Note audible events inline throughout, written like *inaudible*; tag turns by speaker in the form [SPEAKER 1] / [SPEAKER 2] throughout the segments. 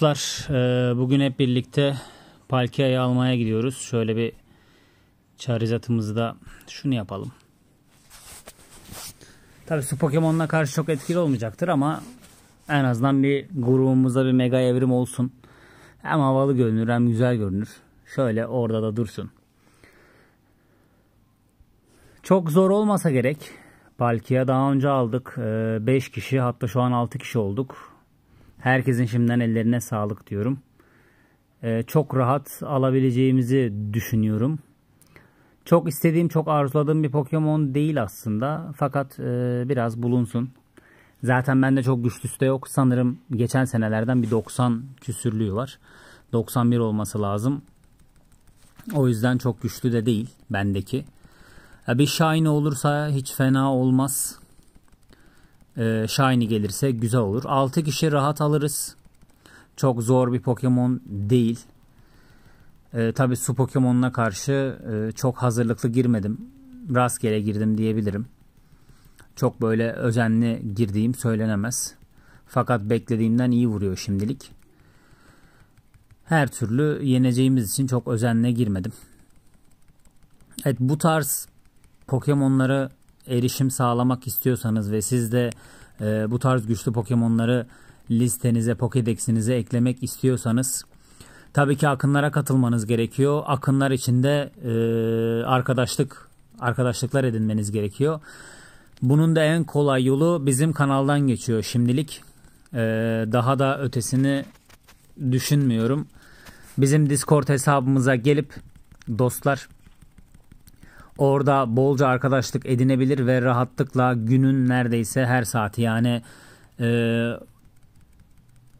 [SPEAKER 1] dostlar e, bugün hep birlikte Palkia'yı almaya gidiyoruz. Şöyle bir çarizatımızı da şunu yapalım. Tabi su Pokemon'la karşı çok etkili olmayacaktır ama en azından bir grubumuza bir mega evrim olsun. Hem havalı görünür hem güzel görünür. Şöyle orada da dursun. Çok zor olmasa gerek. Palkia daha önce aldık. 5 e, kişi hatta şu an 6 kişi olduk. Herkesin şimdiden ellerine sağlık diyorum. Ee, çok rahat alabileceğimizi düşünüyorum. Çok istediğim, çok arzuladığım bir Pokemon değil aslında. Fakat e, biraz bulunsun. Zaten bende çok güçlüsü de yok. Sanırım geçen senelerden bir 90 küsürlüğü var. 91 olması lazım. O yüzden çok güçlü de değil bendeki. Bir Shine olursa hiç fena olmaz e, shiny gelirse güzel olur. 6 kişi rahat alırız. Çok zor bir Pokemon değil. E, Tabi su Pokemon'una karşı e, çok hazırlıklı girmedim. Rastgele girdim diyebilirim. Çok böyle özenli girdiğim söylenemez. Fakat beklediğimden iyi vuruyor şimdilik. Her türlü yeneceğimiz için çok özenle girmedim. Evet bu tarz Pokemon'ları erişim sağlamak istiyorsanız ve siz de e, bu tarz güçlü Pokemon'ları listenize, Pokédex'inize eklemek istiyorsanız tabii ki akınlara katılmanız gerekiyor. Akınlar içinde e, arkadaşlık arkadaşlıklar edinmeniz gerekiyor. Bunun da en kolay yolu bizim kanaldan geçiyor şimdilik. E, daha da ötesini düşünmüyorum. Bizim Discord hesabımıza gelip dostlar Orada bolca arkadaşlık edinebilir ve rahatlıkla günün neredeyse her saati yani e,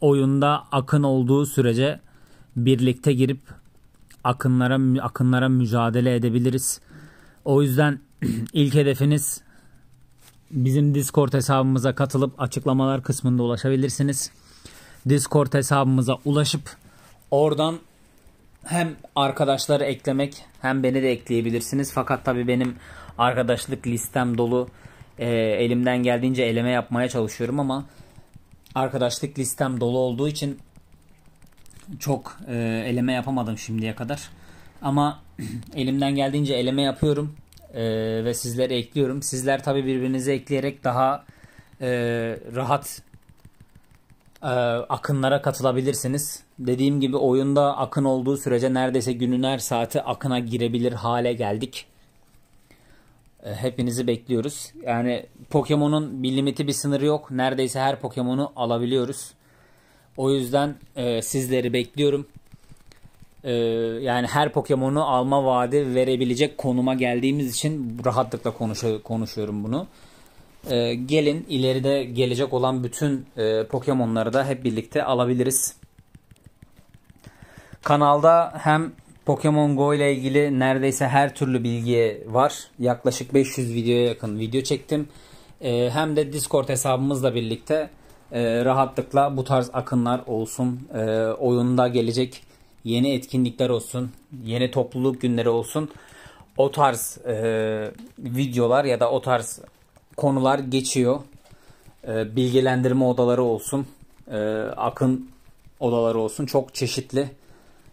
[SPEAKER 1] oyunda akın olduğu sürece birlikte girip akınlara akınlara mücadele edebiliriz. O yüzden *clears throat* ilk hedefiniz bizim Discord hesabımıza katılıp açıklamalar kısmında ulaşabilirsiniz. Discord hesabımıza ulaşıp oradan hem arkadaşları eklemek hem beni de ekleyebilirsiniz. Fakat tabii benim arkadaşlık listem dolu. E, elimden geldiğince eleme yapmaya çalışıyorum ama arkadaşlık listem dolu olduğu için çok e, eleme yapamadım şimdiye kadar. Ama *clears throat* elimden geldiğince eleme yapıyorum e, ve sizleri ekliyorum. Sizler tabii birbirinizi ekleyerek daha e, rahat e, akınlara katılabilirsiniz. Dediğim gibi oyunda akın olduğu sürece neredeyse günün her saati akına girebilir hale geldik. E, hepinizi bekliyoruz. Yani Pokemon'un bir limiti bir sınırı yok. Neredeyse her Pokemon'u alabiliyoruz. O yüzden e, sizleri bekliyorum. E, yani her Pokemon'u alma vaadi verebilecek konuma geldiğimiz için rahatlıkla konuşuyorum bunu. E, gelin ileride gelecek olan bütün e, Pokemon'ları da hep birlikte alabiliriz. Kanalda hem Pokemon Go ile ilgili neredeyse her türlü bilgi var. Yaklaşık 500 videoya yakın video çektim. E, hem de Discord hesabımızla birlikte e, rahatlıkla bu tarz akınlar olsun. E, oyunda gelecek yeni etkinlikler olsun. Yeni topluluk günleri olsun. O tarz e, videolar ya da o tarz konular geçiyor. E, bilgilendirme odaları olsun, e, akın odaları olsun çok çeşitli.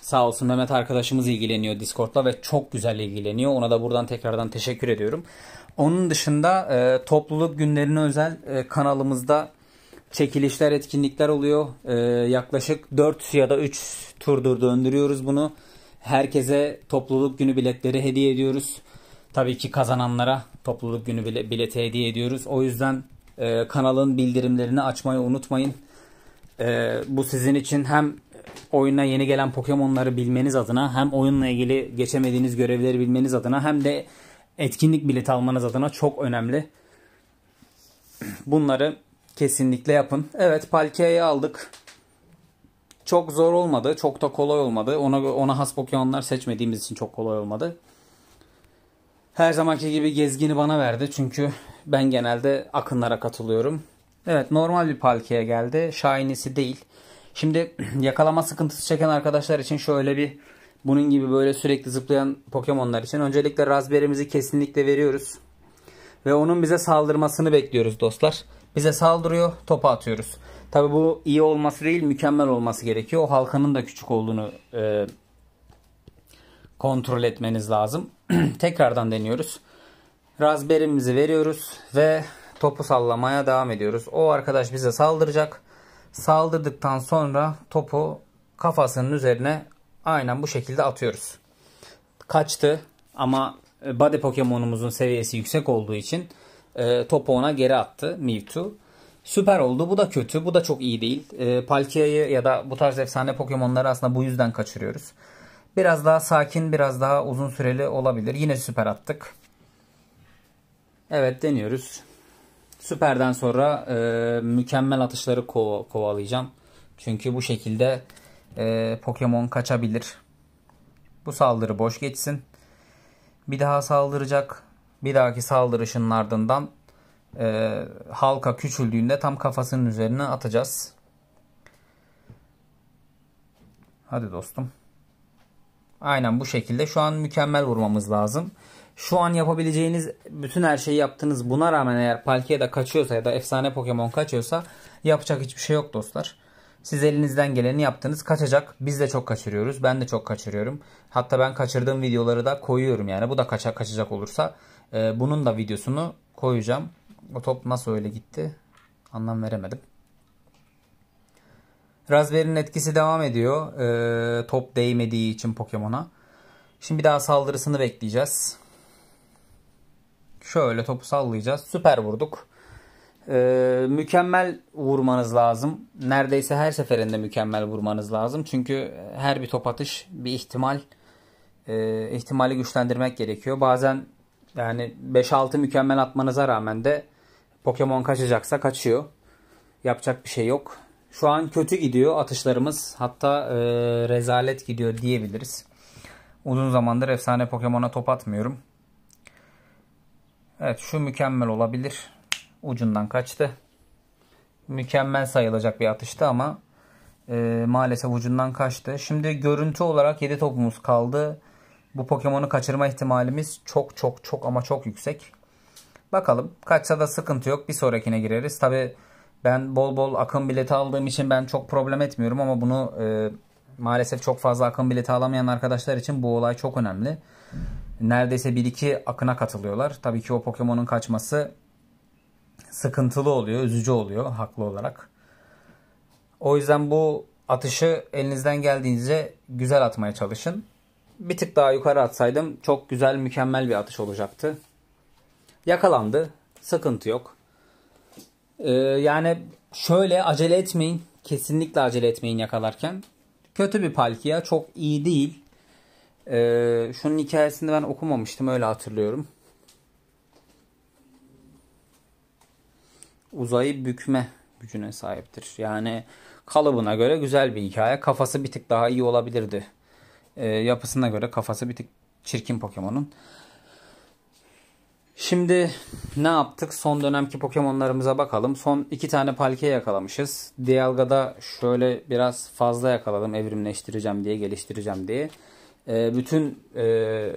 [SPEAKER 1] Sağ olsun Mehmet arkadaşımız ilgileniyor Discord'la ve çok güzel ilgileniyor. Ona da buradan tekrardan teşekkür ediyorum. Onun dışında e, topluluk günlerine özel e, kanalımızda çekilişler, etkinlikler oluyor. E, yaklaşık 4 ya da 3 turdur döndürüyoruz bunu. Herkese topluluk günü biletleri hediye ediyoruz. Tabii ki kazananlara topluluk günü bile bileti hediye ediyoruz. O yüzden e, kanalın bildirimlerini açmayı unutmayın. E, bu sizin için hem oyuna yeni gelen Pokemon'ları bilmeniz adına hem oyunla ilgili geçemediğiniz görevleri bilmeniz adına hem de etkinlik bileti almanız adına çok önemli. Bunları kesinlikle yapın. Evet Palkia'yı aldık. Çok zor olmadı. Çok da kolay olmadı. Ona, ona has Pokemon'lar seçmediğimiz için çok kolay olmadı. Her zamanki gibi gezgini bana verdi. Çünkü ben genelde akınlara katılıyorum. Evet normal bir palkiye geldi. Şahinesi değil. Şimdi *clears throat* yakalama sıkıntısı çeken arkadaşlar için şöyle bir bunun gibi böyle sürekli zıplayan Pokemon'lar için öncelikle razberimizi kesinlikle veriyoruz. Ve onun bize saldırmasını bekliyoruz dostlar. Bize saldırıyor, topa atıyoruz. Tabi bu iyi olması değil, mükemmel olması gerekiyor. O halkanın da küçük olduğunu e, kontrol etmeniz lazım. *clears throat* tekrardan deniyoruz. Razberimizi veriyoruz ve topu sallamaya devam ediyoruz. O arkadaş bize saldıracak. Saldırdıktan sonra topu kafasının üzerine aynen bu şekilde atıyoruz. Kaçtı ama e, body Pokemon'umuzun seviyesi yüksek olduğu için e, topu ona geri attı Mewtwo. Süper oldu. Bu da kötü. Bu da çok iyi değil. E, Palkia'yı ya da bu tarz efsane Pokemon'ları aslında bu yüzden kaçırıyoruz. Biraz daha sakin, biraz daha uzun süreli olabilir. Yine süper attık. Evet deniyoruz. Süperden sonra e, mükemmel atışları ko kovalayacağım. Çünkü bu şekilde e, Pokemon kaçabilir. Bu saldırı boş geçsin. Bir daha saldıracak. Bir dahaki saldırışın ardından e, halka küçüldüğünde tam kafasının üzerine atacağız. Hadi dostum. Aynen bu şekilde. Şu an mükemmel vurmamız lazım. Şu an yapabileceğiniz bütün her şeyi yaptınız. Buna rağmen eğer Palkia da kaçıyorsa ya da efsane Pokemon kaçıyorsa yapacak hiçbir şey yok dostlar. Siz elinizden geleni yaptınız. Kaçacak. Biz de çok kaçırıyoruz. Ben de çok kaçırıyorum. Hatta ben kaçırdığım videoları da koyuyorum yani. Bu da kaça kaçacak olursa e, bunun da videosunu koyacağım. O top nasıl öyle gitti? Anlam veremedim. Raspberry'nin etkisi devam ediyor. Ee, top değmediği için Pokemon'a. Şimdi bir daha saldırısını bekleyeceğiz. Şöyle topu sallayacağız. Süper vurduk. Ee, mükemmel vurmanız lazım. Neredeyse her seferinde mükemmel vurmanız lazım. Çünkü her bir top atış bir ihtimal. E, ihtimali güçlendirmek gerekiyor. Bazen yani 5-6 mükemmel atmanıza rağmen de Pokemon kaçacaksa kaçıyor. Yapacak bir şey yok. Şu an kötü gidiyor atışlarımız. Hatta e, rezalet gidiyor diyebiliriz. Uzun zamandır efsane Pokemon'a top atmıyorum. Evet şu mükemmel olabilir. Ucundan kaçtı. Mükemmel sayılacak bir atıştı ama e, maalesef ucundan kaçtı. Şimdi görüntü olarak 7 topumuz kaldı. Bu Pokemon'u kaçırma ihtimalimiz çok çok çok ama çok yüksek. Bakalım. Kaçsa da sıkıntı yok. Bir sonrakine gireriz. Tabi ben bol bol akın bileti aldığım için ben çok problem etmiyorum ama bunu e, maalesef çok fazla akın bileti alamayan arkadaşlar için bu olay çok önemli. Neredeyse 1-2 akına katılıyorlar. Tabii ki o Pokemon'un kaçması sıkıntılı oluyor, üzücü oluyor haklı olarak. O yüzden bu atışı elinizden geldiğince güzel atmaya çalışın. Bir tık daha yukarı atsaydım çok güzel, mükemmel bir atış olacaktı. Yakalandı. Sıkıntı yok. Ee, yani şöyle acele etmeyin. Kesinlikle acele etmeyin yakalarken. Kötü bir palkiya. Çok iyi değil. Ee, şunun hikayesini ben okumamıştım. Öyle hatırlıyorum. Uzayı bükme gücüne sahiptir. Yani kalıbına göre güzel bir hikaye. Kafası bir tık daha iyi olabilirdi. Ee, yapısına göre kafası bir tık çirkin Pokemon'un. Şimdi ne yaptık? Son dönemki Pokemon'larımıza bakalım. Son iki tane Palkia yakalamışız. Dialga'da şöyle biraz fazla yakaladım. Evrimleştireceğim diye, geliştireceğim diye. E, bütün e,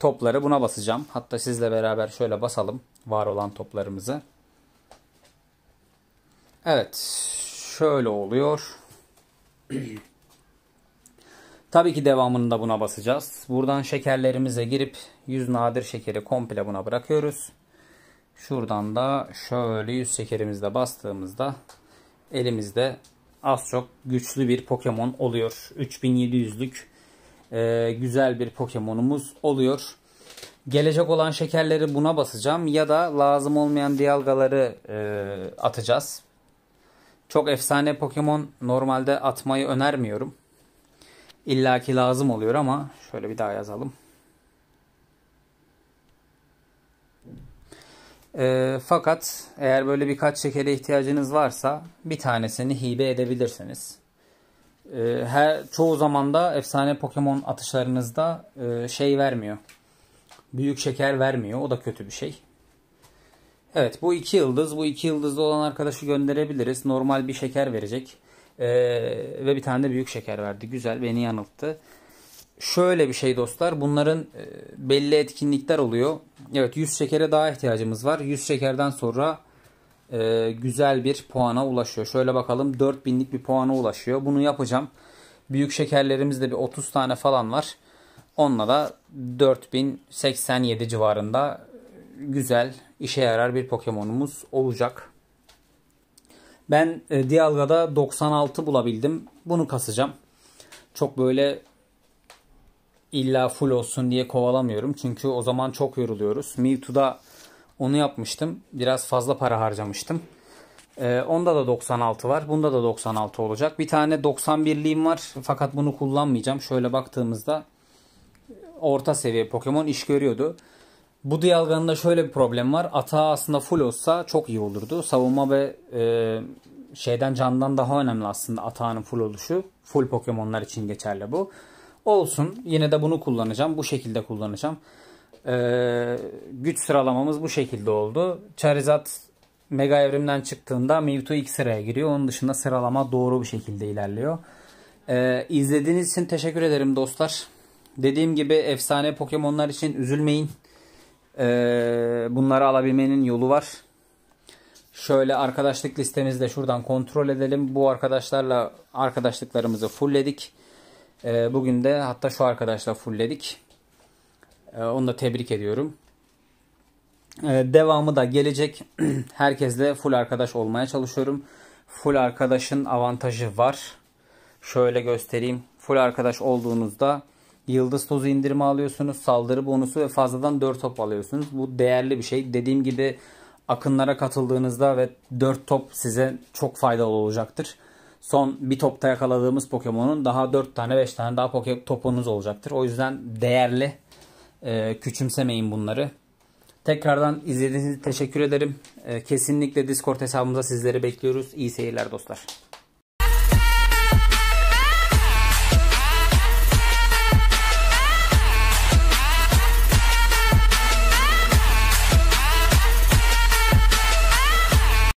[SPEAKER 1] topları buna basacağım. Hatta sizle beraber şöyle basalım var olan toplarımızı. Evet. Şöyle oluyor. *clears throat* Tabii ki devamını da buna basacağız. Buradan şekerlerimize girip 100 nadir şekeri komple buna bırakıyoruz. Şuradan da şöyle 100 şekerimizde bastığımızda elimizde az çok güçlü bir Pokemon oluyor. 3700'lük e, güzel bir Pokemon'umuz oluyor. Gelecek olan şekerleri buna basacağım ya da lazım olmayan diyalgaları e, atacağız. Çok efsane Pokemon normalde atmayı önermiyorum illaki lazım oluyor ama şöyle bir daha yazalım. E, fakat eğer böyle birkaç şekere ihtiyacınız varsa bir tanesini hibe edebilirsiniz. E, her çoğu zamanda efsane Pokemon atışlarınızda e, şey vermiyor. Büyük şeker vermiyor. O da kötü bir şey. Evet bu iki yıldız. Bu iki yıldızlı olan arkadaşı gönderebiliriz. Normal bir şeker verecek. Ee, ve bir tane de büyük şeker verdi. Güzel beni yanılttı. Şöyle bir şey dostlar. Bunların e, belli etkinlikler oluyor. Evet 100 şekere daha ihtiyacımız var. 100 şekerden sonra e, güzel bir puana ulaşıyor. Şöyle bakalım 4000'lik bir puana ulaşıyor. Bunu yapacağım. Büyük şekerlerimizde bir 30 tane falan var. Onunla da 4087 civarında güzel işe yarar bir Pokemon'umuz olacak. Ben e, Dialga'da 96 bulabildim. Bunu kasacağım. Çok böyle illa full olsun diye kovalamıyorum. Çünkü o zaman çok yoruluyoruz. Mewtwo'da onu yapmıştım. Biraz fazla para harcamıştım. Ee, onda da 96 var. Bunda da 96 olacak. Bir tane 91'liğim var. Fakat bunu kullanmayacağım. Şöyle baktığımızda orta seviye Pokemon iş görüyordu. Bu Dialga'nın da şöyle bir problem var. Ata aslında full olsa çok iyi olurdu. Savunma ve e, şeyden candan daha önemli aslında atağının full oluşu. Full Pokemon'lar için geçerli bu. Olsun. Yine de bunu kullanacağım. Bu şekilde kullanacağım. Ee, güç sıralamamız bu şekilde oldu. Charizard Mega Evrim'den çıktığında Mewtwo ilk sıraya giriyor. Onun dışında sıralama doğru bir şekilde ilerliyor. Ee, izlediğiniz için teşekkür ederim dostlar. Dediğim gibi efsane Pokemon'lar için üzülmeyin. Ee, bunları alabilmenin yolu var. Şöyle arkadaşlık listemizi de şuradan kontrol edelim. Bu arkadaşlarla arkadaşlıklarımızı fullledik. Ee, bugün de hatta şu arkadaşla fullledik. Ee, onu da tebrik ediyorum. Devamı da gelecek. *clears throat* Herkesle full arkadaş olmaya çalışıyorum. Full arkadaşın avantajı var. Şöyle göstereyim. Full arkadaş olduğunuzda Yıldız tozu indirimi alıyorsunuz. Saldırı bonusu ve fazladan 4 top alıyorsunuz. Bu değerli bir şey. Dediğim gibi akınlara katıldığınızda ve 4 top size çok faydalı olacaktır. Son bir topta yakaladığımız Pokemon'un daha 4 tane 5 tane daha Poke topunuz olacaktır. O yüzden değerli. E, küçümsemeyin bunları. Tekrardan izlediğiniz için teşekkür ederim. E, kesinlikle Discord hesabımıza sizleri bekliyoruz. İyi seyirler dostlar.